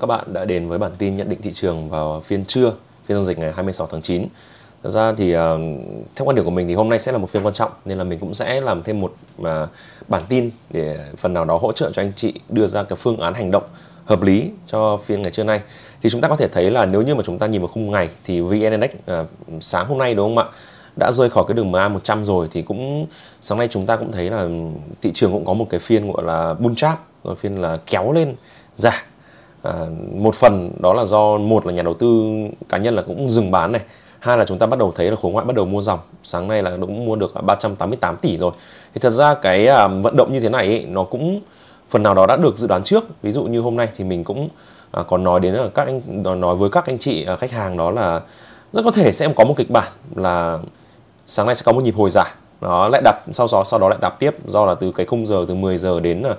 Các bạn đã đến với bản tin nhận định thị trường vào phiên trưa, phiên giao dịch ngày 26 tháng 9. Thật ra thì ờ, theo quan điểm của mình thì hôm nay sẽ là một phiên quan trọng nên là mình cũng sẽ làm thêm một ờ, bản tin để phần nào đó hỗ trợ cho anh chị đưa ra cái phương án hành động hợp lý cho phiên ngày trưa nay. Thì chúng ta có thể thấy là nếu như mà chúng ta nhìn vào khung ngày thì VN Index ờ, sáng hôm nay đúng không ạ? đã rơi khỏi cái đường MA 100 rồi thì cũng sáng nay chúng ta cũng thấy là thị trường cũng có một cái phiên gọi là bull trap, rồi phiên là kéo lên giảm À, một phần đó là do một là nhà đầu tư cá nhân là cũng dừng bán này hai là chúng ta bắt đầu thấy là khối ngoại bắt đầu mua dòng sáng nay là cũng mua được 388 tỷ rồi thì thật ra cái à, vận động như thế này ấy, nó cũng phần nào đó đã được dự đoán trước ví dụ như hôm nay thì mình cũng à, còn nói đến là các anh nói với các anh chị à, khách hàng đó là rất có thể sẽ có một kịch bản là sáng nay sẽ có một nhịp hồi giảm, nó lại đập, sau đó sau đó lại đạp tiếp do là từ cái khung giờ từ 10 giờ đến à,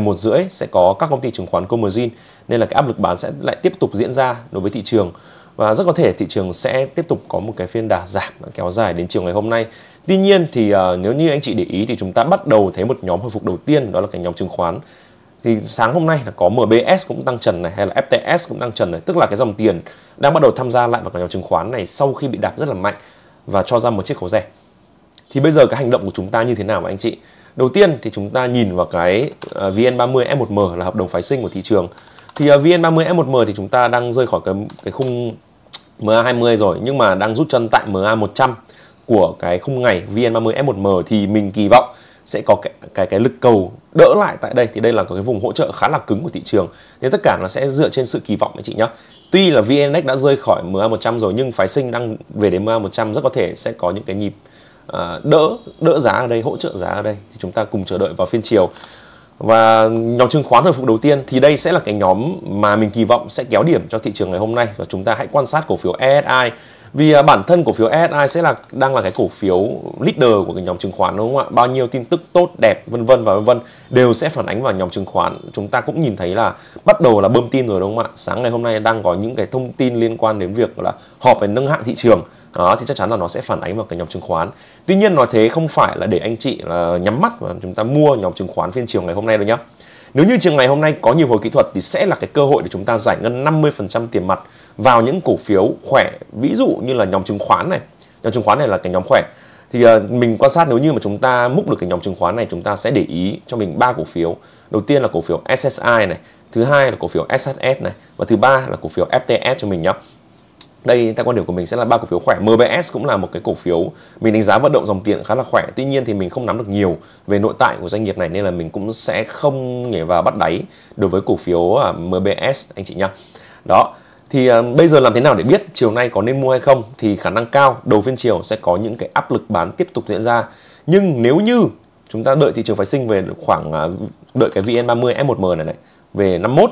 11 rưỡi sẽ có các công ty chứng khoán Comerzin nên là cái áp lực bán sẽ lại tiếp tục diễn ra đối với thị trường và rất có thể thị trường sẽ tiếp tục có một cái phiên đà giảm kéo dài đến chiều ngày hôm nay. Tuy nhiên thì uh, nếu như anh chị để ý thì chúng ta bắt đầu thấy một nhóm hồi phục đầu tiên đó là cái nhóm chứng khoán. Thì sáng hôm nay là có MBS cũng tăng trần này hay là FTS cũng tăng trần này, tức là cái dòng tiền đang bắt đầu tham gia lại vào cái nhóm chứng khoán này sau khi bị đạp rất là mạnh và cho ra một chiếc khấu rẻ. Thì bây giờ cái hành động của chúng ta như thế nào mà anh chị? Đầu tiên thì chúng ta nhìn vào cái à, VN30 F1M là hợp đồng phái sinh của thị trường. Thì à, VN30 F1M thì chúng ta đang rơi khỏi cái, cái khung MA20 rồi nhưng mà đang rút chân tại MA100 của cái khung ngày VN30 F1M thì mình kỳ vọng sẽ có cái cái cái lực cầu đỡ lại tại đây thì đây là có cái vùng hỗ trợ khá là cứng của thị trường nên tất cả nó sẽ dựa trên sự kỳ vọng anh chị nhé tuy là VNX đã rơi khỏi MA100 rồi nhưng phái sinh đang về đến MA100 rất có thể sẽ có những cái nhịp Ờ, đỡ đỡ giá ở đây hỗ trợ giá ở đây thì chúng ta cùng chờ đợi vào phiên chiều và nhóm chứng khoán hồi phục đầu tiên thì đây sẽ là cái nhóm mà mình kỳ vọng sẽ kéo điểm cho thị trường ngày hôm nay và chúng ta hãy quan sát cổ phiếu ESI vì à, bản thân cổ phiếu ESI sẽ là đang là cái cổ phiếu leader của cái nhóm chứng khoán đúng không ạ? Bao nhiêu tin tức tốt đẹp vân vân và vân vân đều sẽ phản ánh vào nhóm chứng khoán. Chúng ta cũng nhìn thấy là bắt đầu là bơm tin rồi đúng không ạ? Sáng ngày hôm nay đang có những cái thông tin liên quan đến việc là họp về nâng hạng thị trường đó thì chắc chắn là nó sẽ phản ánh vào cái nhóm chứng khoán tuy nhiên nói thế không phải là để anh chị là ờ, nhắm mắt và chúng ta mua nhóm chứng khoán phiên chiều ngày hôm nay đâu nhá. nếu như chiều ngày hôm nay có nhiều hồi kỹ thuật thì sẽ là cái cơ hội để chúng ta giải ngân 50% tiền mặt vào những cổ phiếu khỏe ví dụ như là nhóm chứng khoán này nhóm chứng khoán này là cái nhóm khỏe thì ờ, mình quan sát nếu như mà chúng ta múc được cái nhóm chứng khoán này chúng ta sẽ để ý cho mình ba cổ phiếu đầu tiên là cổ phiếu SSI này thứ hai là cổ phiếu SSS này và thứ ba là cổ phiếu FTS cho mình nhé đây theo quan điểm của mình sẽ là ba cổ phiếu khỏe MBS cũng là một cái cổ phiếu mình đánh giá vận động dòng tiền khá là khỏe tuy nhiên thì mình không nắm được nhiều về nội tại của doanh nghiệp này nên là mình cũng sẽ không nhảy vào bắt đáy đối với cổ phiếu à, MBS anh chị nhá đó thì uh, bây giờ làm thế nào để biết chiều nay có nên mua hay không thì khả năng cao đầu phiên chiều sẽ có những cái áp lực bán tiếp tục diễn ra nhưng nếu như chúng ta đợi thị trường phái sinh về khoảng uh, đợi cái VN30 F1M này này về 51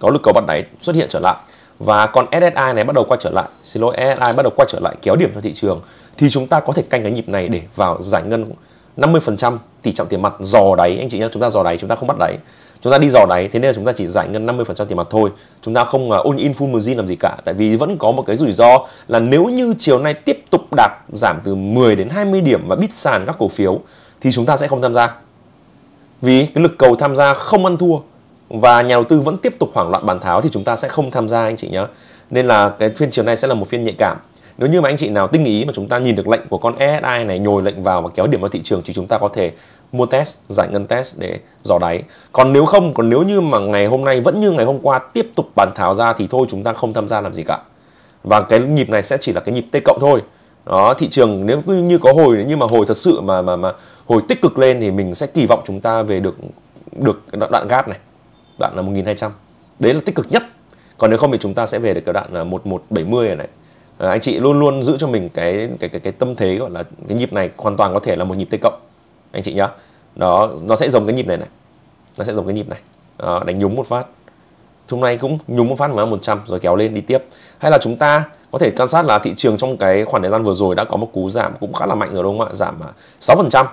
có lực cầu bắt đáy xuất hiện trở lại và con SSI này bắt đầu quay trở lại xin lỗi SSI bắt đầu quay trở lại kéo điểm cho thị trường thì chúng ta có thể canh cái nhịp này để vào giải ngân 50% tỷ trọng tiền mặt dò đáy anh chị nhé chúng ta dò đáy chúng ta không bắt đáy chúng ta đi dò đáy thế nên là chúng ta chỉ giải ngân 50% tiền mặt thôi chúng ta không uh, à, all in full margin làm gì cả tại vì vẫn có một cái rủi ro là nếu như chiều nay tiếp tục đạt giảm từ 10 đến 20 điểm và bít sàn các cổ phiếu thì chúng ta sẽ không tham gia vì cái lực cầu tham gia không ăn thua và nhà đầu tư vẫn tiếp tục hoảng loạn bán tháo thì chúng ta sẽ không tham gia anh chị nhé. Nên là cái phiên chiều nay sẽ là một phiên nhạy cảm. Nếu như mà anh chị nào tinh ý mà chúng ta nhìn được lệnh của con ESI này nhồi lệnh vào và kéo điểm vào thị trường thì chúng ta có thể mua test, giải ngân test để dò đáy. Còn nếu không, còn nếu như mà ngày hôm nay vẫn như ngày hôm qua tiếp tục bán tháo ra thì thôi chúng ta không tham gia làm gì cả. Và cái nhịp này sẽ chỉ là cái nhịp T cộng thôi. Đó, thị trường nếu như có hồi nhưng mà hồi thật sự mà mà mà hồi tích cực lên thì mình sẽ kỳ vọng chúng ta về được được đoạn gap này đoạn là 1200 đấy là tích cực nhất còn nếu không thì chúng ta sẽ về được cái đoạn là 1170 này, này. À, anh chị luôn luôn giữ cho mình cái cái cái cái tâm thế gọi là cái nhịp này hoàn toàn có thể là một nhịp tích cộng anh chị nhá đó nó sẽ giống cái nhịp này này nó sẽ giống cái nhịp này đó, đánh nhúng một phát hôm nay cũng nhúng một phát mà 100 rồi kéo lên đi tiếp hay là chúng ta có thể quan sát là thị trường trong cái khoảng thời gian vừa rồi đã có một cú giảm cũng khá là mạnh rồi đúng không ạ giảm 6 phần trăm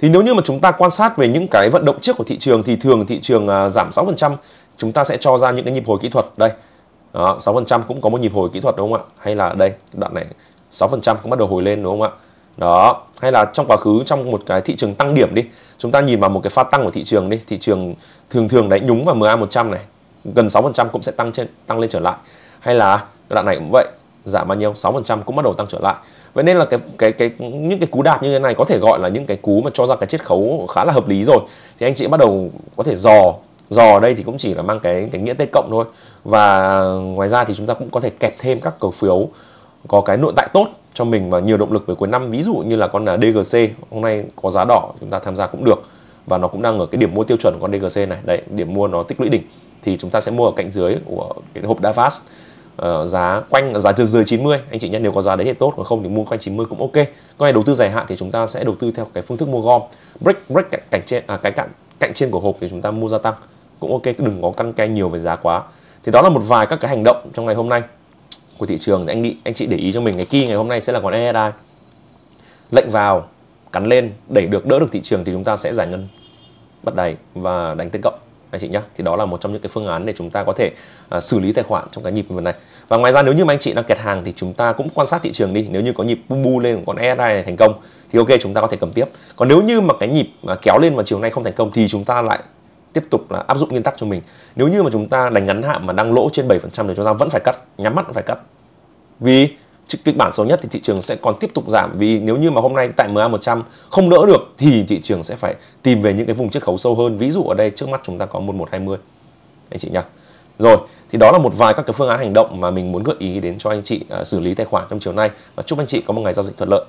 thì nếu như mà chúng ta quan sát về những cái vận động trước của thị trường thì thường thị trường à, giảm 6% chúng ta sẽ cho ra những cái nhịp hồi kỹ thuật đây đó, 6% cũng có một nhịp hồi kỹ thuật đúng không ạ hay là đây đoạn này 6% cũng bắt đầu hồi lên đúng không ạ đó hay là trong quá khứ trong một cái thị trường tăng điểm đi chúng ta nhìn vào một cái pha tăng của thị trường đi thị trường thường thường đấy nhúng vào MA 100 này gần 6% cũng sẽ tăng trên tăng lên trở lại hay là đoạn này cũng vậy giảm bao nhiêu 6% cũng bắt đầu tăng trở lại vậy nên là cái cái cái những cái cú đạp như thế này có thể gọi là những cái cú mà cho ra cái chiết khấu khá là hợp lý rồi thì anh chị bắt đầu có thể dò dò ở đây thì cũng chỉ là mang cái cái nghĩa t cộng thôi và ngoài ra thì chúng ta cũng có thể kẹp thêm các cổ phiếu có cái nội tại tốt cho mình và nhiều động lực về cuối năm ví dụ như là con à, DGC hôm nay có giá đỏ chúng ta tham gia cũng được và nó cũng đang ở cái điểm mua tiêu chuẩn của con DGC này đấy điểm mua nó tích lũy đỉnh thì chúng ta sẽ mua ở cạnh dưới của cái hộp Davas Ờ, giá quanh giá dưới 90 anh chị nhé nếu có giá đấy thì tốt còn không thì mua quanh 90 cũng ok còn này đầu tư dài hạn thì chúng ta sẽ đầu tư theo cái phương thức mua gom break break cạnh, cạnh trên à, cái cạnh cạnh trên của hộp thì chúng ta mua gia tăng cũng ok đừng có căng cay nhiều về giá quá thì đó là một vài các cái hành động trong ngày hôm nay của thị trường thì anh nghĩ anh chị để ý cho mình cái key ngày hôm nay sẽ là con EEDI lệnh vào cắn lên đẩy được đỡ được thị trường thì chúng ta sẽ giải ngân bắt đáy và đánh tích cộng anh chị nhé thì đó là một trong những cái phương án để chúng ta có thể uh, xử lý tài khoản trong cái nhịp vườn này và ngoài ra nếu như mà anh chị đang kẹt hàng thì chúng ta cũng quan sát thị trường đi nếu như có nhịp bu bu lên của con ESI này thành công thì ok chúng ta có thể cầm tiếp còn nếu như mà cái nhịp mà kéo lên vào chiều nay không thành công thì chúng ta lại tiếp tục là áp dụng nguyên tắc cho mình nếu như mà chúng ta đánh ngắn hạn mà đang lỗ trên 7% thì chúng ta vẫn phải cắt nhắm mắt vẫn phải cắt vì kịch bản xấu nhất thì thị trường sẽ còn tiếp tục giảm vì nếu như mà hôm nay tại MA 100 không đỡ được thì thị trường sẽ phải tìm về những cái vùng chiết khấu sâu hơn. Ví dụ ở đây trước mắt chúng ta có 1120 anh chị nhá. Rồi, thì đó là một vài các cái phương án hành động mà mình muốn gợi ý đến cho anh chị à, xử lý tài khoản trong chiều nay và chúc anh chị có một ngày giao dịch thuận lợi.